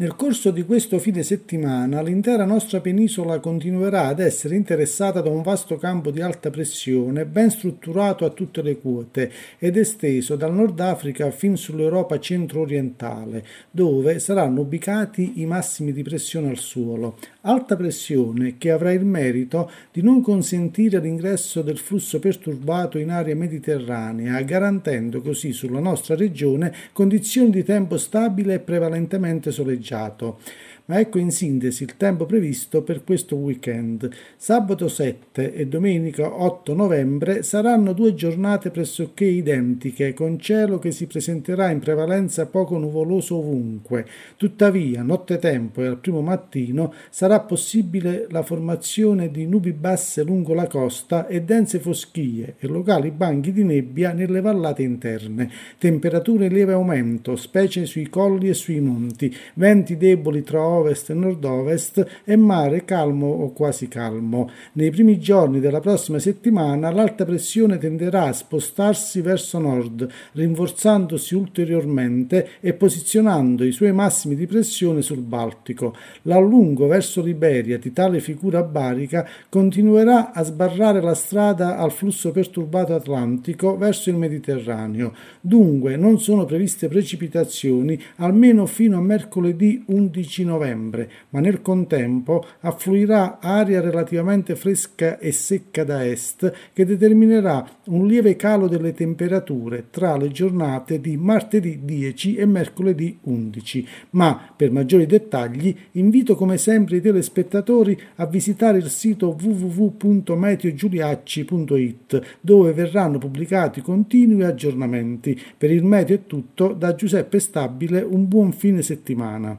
Nel corso di questo fine settimana l'intera nostra penisola continuerà ad essere interessata da un vasto campo di alta pressione ben strutturato a tutte le quote ed esteso dal Nord Africa fin sull'Europa centro-orientale, dove saranno ubicati i massimi di pressione al suolo. Alta pressione che avrà il merito di non consentire l'ingresso del flusso perturbato in area mediterranea, garantendo così sulla nostra regione condizioni di tempo stabile e prevalentemente soleggiate annunciato. Ma ecco in sintesi il tempo previsto per questo weekend. Sabato 7 e domenica 8 novembre saranno due giornate pressoché identiche, con cielo che si presenterà in prevalenza poco nuvoloso ovunque. Tuttavia, nottetempo e al primo mattino sarà possibile la formazione di nubi basse lungo la costa e dense foschie e locali banchi di nebbia nelle vallate interne. Temperature in lieve aumento, specie sui colli e sui monti. Venti venti deboli tra ovest e nord-ovest e mare calmo o quasi calmo. Nei primi giorni della prossima settimana l'alta pressione tenderà a spostarsi verso nord, rinforzandosi ulteriormente e posizionando i suoi massimi di pressione sul Baltico. L'allungo verso Liberia di tale figura barica continuerà a sbarrare la strada al flusso perturbato atlantico verso il Mediterraneo. Dunque non sono previste precipitazioni almeno fino a mercoledì lunedì 11 novembre, ma nel contempo affluirà aria relativamente fresca e secca da est che determinerà un lieve calo delle temperature tra le giornate di martedì 10 e mercoledì 11. Ma per maggiori dettagli invito come sempre i telespettatori a visitare il sito www.meteogiuliacci.it dove verranno pubblicati continui aggiornamenti. Per il meteo è tutto da Giuseppe Stabile, un buon fine settimana.